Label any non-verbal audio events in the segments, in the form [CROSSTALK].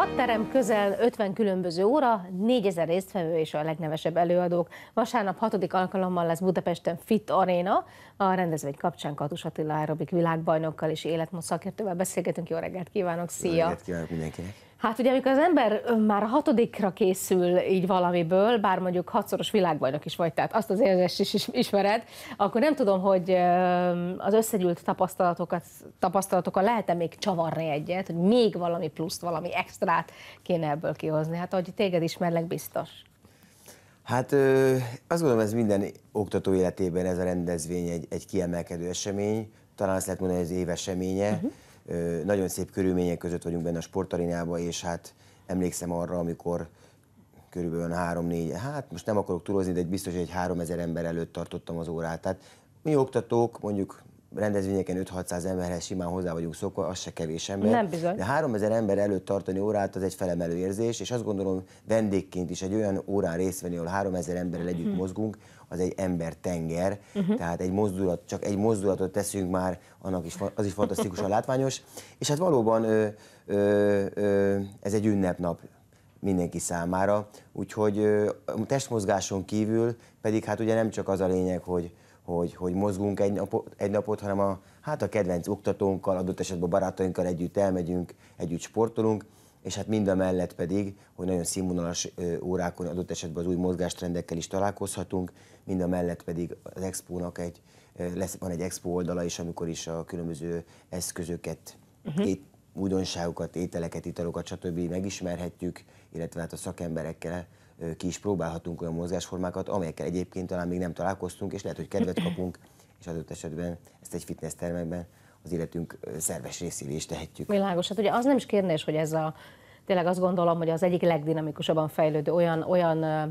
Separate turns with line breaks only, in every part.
Hat terem közel 50 különböző óra, 4000 résztvevő és a legnevesebb előadók. Vasárnap hatodik alkalommal lesz Budapesten Fit Arena. A rendezvény kapcsán Katus Attila aerobik világbajnokkal és életmód szakértővel beszélgetünk. Jó reggelt kívánok, szia! Jó reggelt
kívánok mindenkinek!
Hát ugye, amikor az ember már a hatodikra készül így valamiből, bár mondjuk hatszoros világbajnok is vagy, tehát azt az érzést is ismered, akkor nem tudom, hogy az összegyűlt tapasztalatokat, tapasztalatokat lehet-e még csavarni egyet, hogy még valami pluszt, valami extrát kéne ebből kihozni. Hát hogy téged ismerlek, biztos.
Hát ö, azt gondolom, ez minden oktató életében ez a rendezvény egy, egy kiemelkedő esemény, talán azt lehet mondani, hogy ez éveseménye. eseménye. Uh-huh nagyon szép körülmények között vagyunk benne a sportarénában, és hát emlékszem arra, amikor körülbelül 3-4, hát most nem akarok túlozni, de biztos, hogy egy 3000 ember előtt tartottam az órát. Tehát mi oktatók, mondjuk rendezvényeken 5-600 emberhez simán hozzá vagyunk szokva, az se kevés ember. Nem bizony. De 3000 ember előtt tartani órát, az egy felemelő érzés, és azt gondolom vendégként is egy olyan órán részt venni, ahol 3000 emberrel együtt hmm. mozgunk, az egy tenger, uh-huh. tehát egy mozdulat, csak egy mozdulatot teszünk már, annak is, az is fantasztikusan látványos, és hát valóban ö, ö, ö, ez egy ünnepnap mindenki számára, úgyhogy ö, testmozgáson kívül pedig hát ugye nem csak az a lényeg, hogy hogy, hogy mozgunk egy napot, egy napot, hanem a, hát a kedvenc oktatónkkal, adott esetben barátainkkal együtt elmegyünk, együtt sportolunk, és hát mind a mellett pedig, hogy nagyon színvonalas órákon adott esetben az új mozgástrendekkel is találkozhatunk, mind a mellett pedig az expónak egy, lesz, van egy expó oldala is, amikor is a különböző eszközöket, uh-huh. ét, újdonságokat, ételeket, italokat, stb. megismerhetjük, illetve hát a szakemberekkel ki is próbálhatunk olyan mozgásformákat, amelyekkel egyébként talán még nem találkoztunk, és lehet, hogy kedvet [CLEARS THROAT] kapunk, és adott esetben ezt egy fitness termekben az életünk szerves részévé is tehetjük.
Világos, hát ugye az nem is kérdés, hogy ez a, tényleg azt gondolom, hogy az egyik legdinamikusabban fejlődő olyan, olyan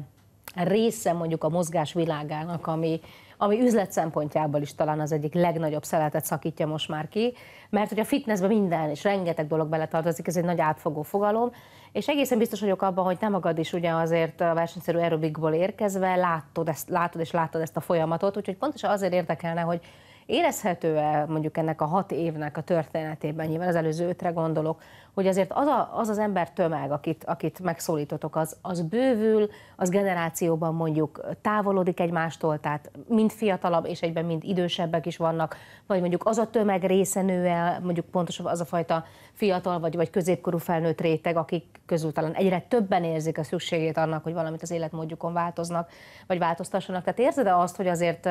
része mondjuk a mozgás világának, ami, ami üzlet szempontjából is talán az egyik legnagyobb szeletet szakítja most már ki, mert hogy a fitnessbe minden és rengeteg dolog beletartozik, ez egy nagy átfogó fogalom, és egészen biztos vagyok abban, hogy nem magad is ugye azért a versenyszerű aerobikból érkezve látod, ezt, látod és látod ezt a folyamatot, úgyhogy pontosan azért érdekelne, hogy érezhető-e mondjuk ennek a hat évnek a történetében, nyilván az előző ötre gondolok, hogy azért az a, az, az ember tömeg, akit, akit megszólítotok, az, az bővül, az generációban mondjuk távolodik egymástól, tehát mind fiatalabb és egyben mind idősebbek is vannak, vagy mondjuk az a tömeg része nő el, mondjuk pontosabban az a fajta fiatal vagy, vagy középkorú felnőtt réteg, akik közül talán egyre többen érzik a szükségét annak, hogy valamit az életmódjukon változnak, vagy változtassanak. Tehát érzed -e azt, hogy azért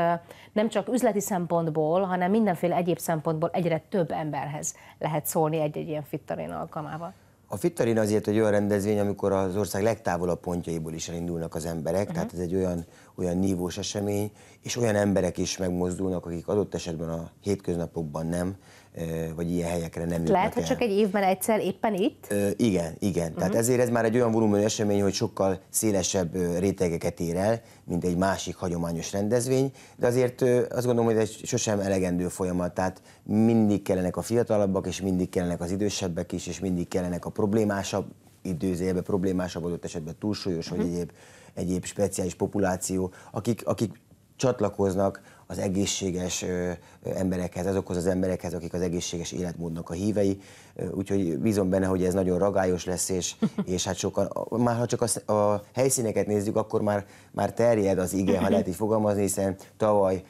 nem csak üzleti szempontból, hanem mindenféle egyéb szempontból egyre több emberhez lehet szólni egy-egy ilyen fit alkalmával?
A Fittarina azért egy olyan rendezvény, amikor az ország legtávolabb pontjaiból is elindulnak az emberek, uh-huh. tehát ez egy olyan, olyan nívós esemény, és olyan emberek is megmozdulnak, akik adott esetben a hétköznapokban nem vagy ilyen helyekre nem jutnak Lehet, hogy csak
egy évben egyszer éppen itt?
Ö, igen, igen. Uh-huh. Tehát mhm. ezért ez már egy olyan volumenű esemény, hogy sokkal szélesebb rétegeket ér el, mint egy másik hagyományos rendezvény, de azért azt gondolom, hogy ez sosem elegendő folyamat, tehát mindig kellenek a fiatalabbak, és mindig kellenek az idősebbek is, és mindig kellenek a problémásabb, időzőjelben problémásabb adott esetben túlsúlyos, uh-huh. vagy mhm. egyéb egyéb speciális populáció, akik, akik csatlakoznak az egészséges emberekhez, azokhoz az emberekhez, akik az egészséges életmódnak a hívei. Úgyhogy bízom benne, hogy ez nagyon ragályos lesz, és, [LAUGHS] és hát sokan, már ha csak a, a helyszíneket nézzük, akkor már, már terjed az ige, ha lehet így fogalmazni, hiszen tavaly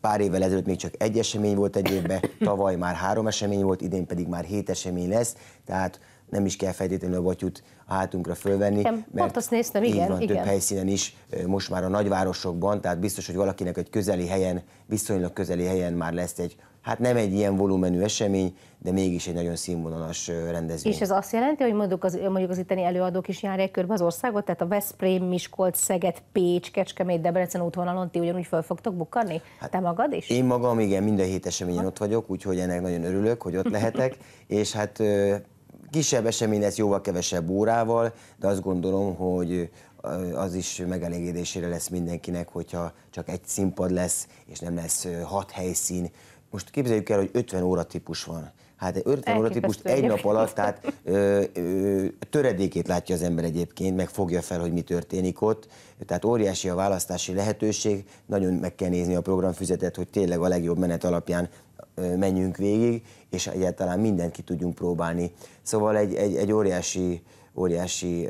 pár évvel ezelőtt még csak egy esemény volt egy évben, tavaly már három esemény volt, idén pedig már hét esemény lesz, tehát nem is kell feltétlenül a batyút a hátunkra fölvenni. Igen, mert pont azt
néztem, igen. Így van, igen. több helyszínen
is, most már a nagyvárosokban, tehát biztos, hogy valakinek egy közeli helyen, viszonylag közeli helyen már lesz egy hát nem egy ilyen volumenű esemény, de mégis egy nagyon színvonalas rendezvény. És ez
azt jelenti, hogy mondjuk az, mondjuk az itteni előadók is járják körbe az országot, tehát a Veszprém, Miskolc, Szeged, Pécs, Kecskemét, Debrecen útvonalon ti ugyanúgy föl fogtok bukkanni? Hát Te magad is? Én
magam, igen, minden hét eseményen ott vagyok, úgyhogy ennek nagyon örülök, hogy ott lehetek, [LAUGHS] és hát kisebb esemény lesz jóval kevesebb órával, de azt gondolom, hogy az is megelégedésére lesz mindenkinek, hogyha csak egy színpad lesz, és nem lesz hat helyszín. Most képzeljük el, hogy 50 óra típus van. Hát 50 óra típust egy nap alatt, tehát ö, ö, töredékét látja az ember egyébként, meg fogja fel, hogy mi történik ott. Tehát óriási a választási lehetőség, nagyon meg kell nézni a programfüzetet, hogy tényleg a legjobb menet alapján menjünk végig, és egyáltalán mindent ki tudjunk próbálni. Szóval egy, egy, egy óriási, óriási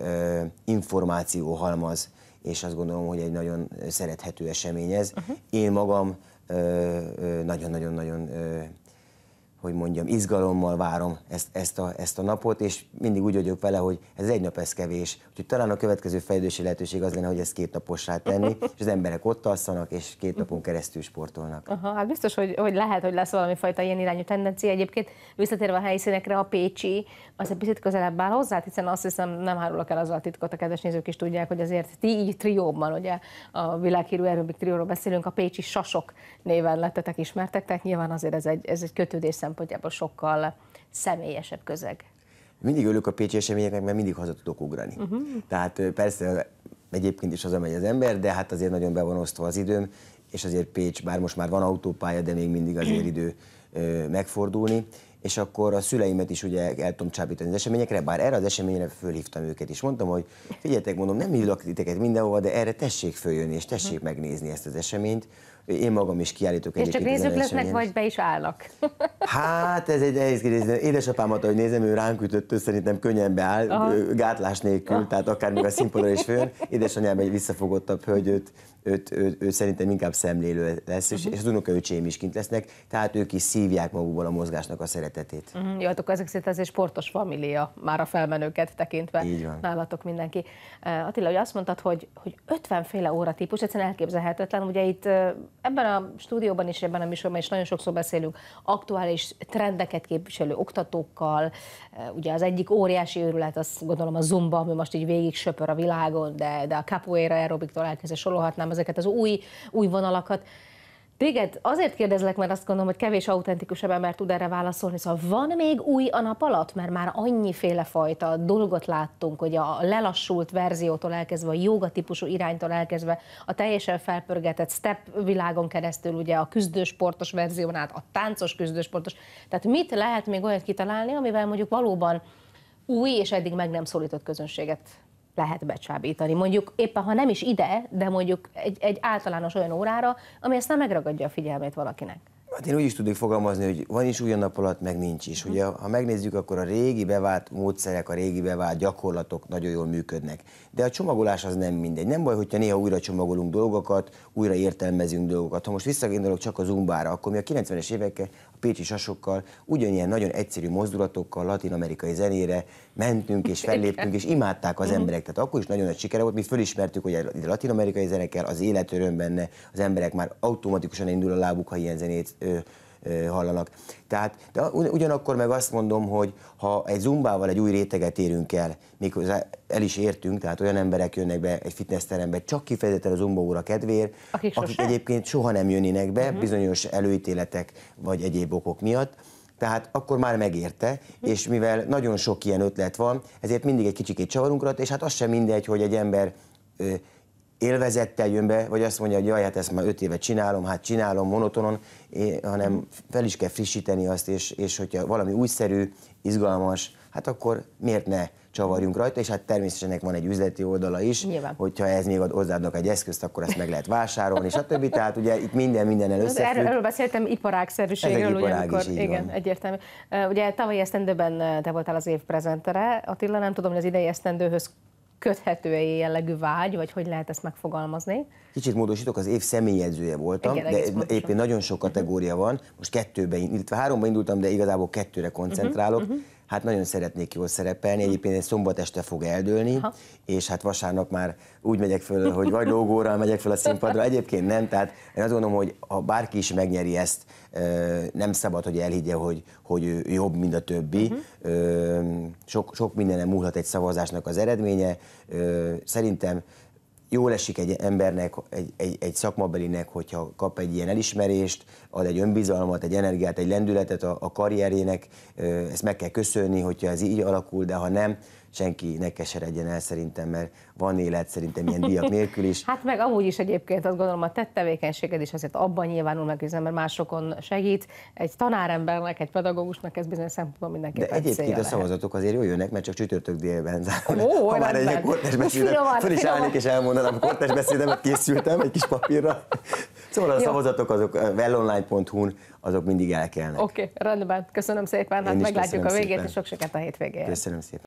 halmaz, és azt gondolom, hogy egy nagyon szerethető esemény ez. Uh-huh. Én magam nagyon-nagyon-nagyon hogy mondjam, izgalommal várom ezt, ezt, a, ezt a napot, és mindig úgy vagyok vele, hogy ez egy nap, ez kevés. Úgyhogy talán a következő fejlődési lehetőség az lenne, hogy ezt két napossá tenni, és az emberek ott alszanak, és két napon keresztül sportolnak.
Aha, hát biztos, hogy, hogy lehet, hogy lesz valami fajta ilyen irányú tendencia. Egyébként visszatérve a helyszínekre, a Pécsi az egy picit közelebb áll hozzá, hiszen azt hiszem nem hárulok el azzal a titkot, a kedves nézők is tudják, hogy azért ti így trióban, ugye a világhírű erőbik trióról beszélünk, a Pécsi Sasok néven lettetek ismertek, tehát nyilván azért ez egy, ez egy kötődés szem szempontjából sokkal személyesebb közeg.
Mindig ölök a pécsi eseményeknek, mert mindig haza tudok ugrani. Uh-huh. Tehát persze egyébként is megy az ember, de hát azért nagyon be van osztva az időm, és azért Pécs, bár most már van autópálya, de még mindig azért [CLEARS THROAT] idő megfordulni, és akkor a szüleimet is ugye el tudom csábítani az eseményekre, bár erre az eseményre fölhívtam őket, és mondtam, hogy figyeljetek, mondom, nem hívlak titeket mindenhova, de erre tessék följönni, és tessék mhm. megnézni ezt az eseményt, én magam is kiállítok És csak nézők lesznek, vagy
be is állnak? [LAUGHS]
Hát ez egy nehéz kérdés. Édesapámat, ahogy nézem, ő ránk ütött, szerintem könnyen beáll, Aha. gátlás nélkül, Aha. tehát akár még a színpadon is föl. Édesanyám egy visszafogottabb hölgy, őt, őt, őt, őt szerintem inkább szemlélő lesz, uh-huh. és az unokaöcsém is kint lesznek, tehát ők is szívják magukból a mozgásnak a szeretet szeretetét.
Mm, jó, hát akkor ezek szerint ez egy sportos família, már a felmenőket tekintve. Így van. Nálatok mindenki. Attila, hogy azt mondtad, hogy, hogy 50 féle típus, egyszerűen elképzelhetetlen. Ugye itt ebben a stúdióban is, ebben a műsorban is nagyon sokszor beszélünk aktuális trendeket képviselő oktatókkal. Ugye az egyik óriási őrület, azt gondolom a zumba, ami most így végig söpör a világon, de, de a capoeira aerobiktól elkezdve sorolhatnám ezeket az új, új vonalakat. Téged azért kérdezlek, mert azt gondolom, hogy kevés autentikusabb ember tud erre válaszolni, szóval van még új a nap alatt? Mert már annyiféle fajta dolgot láttunk, hogy a lelassult verziótól elkezdve, a joga típusú iránytól elkezdve, a teljesen felpörgetett step világon keresztül, ugye a küzdősportos verzión át, a táncos küzdősportos. Tehát mit lehet még olyat kitalálni, amivel mondjuk valóban új és eddig meg nem szólított közönséget lehet becsábítani. Mondjuk éppen, ha nem is ide, de mondjuk egy, egy általános olyan órára, ami ezt nem megragadja a figyelmét valakinek.
Hát én úgy is tudnék fogalmazni, hogy van is olyan nap alatt, meg nincs is. Ugye, ha megnézzük, akkor a régi bevált módszerek, a régi bevált gyakorlatok nagyon jól működnek. De a csomagolás az nem mindegy. Nem baj, hogyha néha újra csomagolunk dolgokat, újra értelmezünk dolgokat. Ha most visszagondolok csak az umbára, akkor mi a 90-es évekkel, a pécsi sasokkal, ugyanilyen nagyon egyszerű mozdulatokkal, latin-amerikai zenére mentünk és felléptünk, és imádták az emberek. Tehát akkor is nagyon nagy sikere volt, mi fölismertük, hogy a latin-amerikai zenekkel az életöröm benne, az emberek már automatikusan indul a lábuk, ha ilyen zenét hallanak. Tehát, de ugyanakkor meg azt mondom, hogy ha egy zumbával egy új réteget érünk el, méghozzá el is értünk, tehát olyan emberek jönnek be egy fitnessterembe csak kifejezetten a zumba óra kedvéért, akik, akik sose? egyébként soha nem jönnének be uh-huh. bizonyos előítéletek vagy egyéb okok miatt, tehát akkor már megérte, mhm. és mivel nagyon sok ilyen ötlet van, ezért mindig egy kicsikét csavarunk rá, és hát az sem mindegy, hogy egy ember élvezettel jön be, vagy azt mondja, hogy jaj, hát ezt már öt éve csinálom, hát csinálom monotonon, hanem fel is kell frissíteni azt, és, és hogyha valami újszerű, izgalmas, hát akkor miért ne csavarjunk rajta, és hát természetesen ennek van egy üzleti oldala is, Nyilván. hogyha ez még hozzáadnak egy eszközt, akkor ezt meg lehet vásárolni, és a többi, tehát ugye itt minden minden összefügg. Erről, erről
beszéltem iparágszerűségről, ez iparág amikor, is, igen, van. egyértelmű. Ugye tavalyi esztendőben te voltál az év prezentere, Attila, nem tudom, hogy az idei esztendőhöz köthető-e jellegű vágy, vagy hogy lehet ezt megfogalmazni.
Kicsit módosítok, az év személyedzője voltam, Igen, de éppen nagyon sok kategória van, most kettőben, illetve háromba indultam, de igazából kettőre koncentrálok. Uh-huh, uh-huh hát nagyon szeretnék jól szerepelni. Hm. Egyébként egy szombat este fog eldőlni, és hát vasárnap már úgy megyek föl, hogy vagy lógóra megyek föl a színpadra, egyébként nem. Tehát én azt gondolom, hogy ha bárki is megnyeri ezt, nem szabad, hogy elhiggye, hogy, hogy jobb, mint a többi. Uh-huh. Sok, sok mindenem múlhat egy szavazásnak az eredménye. Szerintem jól esik egy embernek, egy, egy, egy szakmabelinek, hogyha kap egy ilyen elismerést, ad egy önbizalmat, egy energiát, egy lendületet a, a karrierjének, ezt meg kell köszönni, hogyha ez így alakul, de ha nem, senki ne keseredjen el szerintem, mert van élet szerintem ilyen díjak nélkül is. [LAUGHS]
Hát meg amúgy is egyébként azt gondolom a tett tevékenységed is azért abban nyilvánul meg, hogy az ember másokon segít. Egy tanárembernek, egy pedagógusnak ez bizonyos szempontból mindenki. De egyébként a lehet.
azért jól jönnek, mert csak csütörtök délben zárnak. Ó, ha már egy kortes beszédet, föl is állnék és elmondanám a kortes beszédemet, készültem egy kis papírra. Szóval a Jó. szavazatok azok eh, wellonline.hu-n, azok mindig el Oké,
okay, rendben. Köszönöm szépen, hát meglátjuk a végét, szépen. és sok sikert a hétvégén.
Köszönöm szépen.